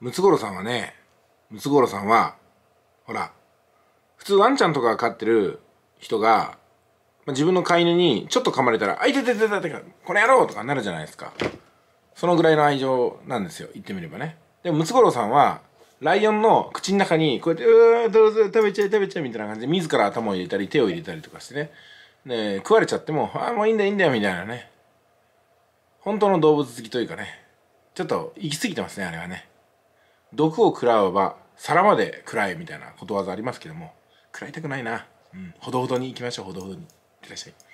ムツゴロウさんはね、ムツゴロウさんは、ほら、普通ワンちゃんとか飼ってる人が、まあ、自分の飼い犬にちょっと噛まれたら、あ、いててててて、これやろうとかなるじゃないですか。そのぐらいの愛情なんですよ。言ってみればね。でも、ムツゴロウさんは、ライオンの口の中に、こうやって、うー、どうぞ、食べちゃえ、食べちゃえ、みたいな感じで、自ら頭を入れたり、手を入れたりとかしてね。で、食われちゃっても、あ、もういいんだ、いいんだよ、みたいなね。本当の動物好きというかね。ちょっと、行き過ぎてますね、あれはね。毒を食らうば皿まで食らえみたいなことわざありますけども食らいたくないな、うん、ほどほどにいきましょうほどほどにいってらっしゃい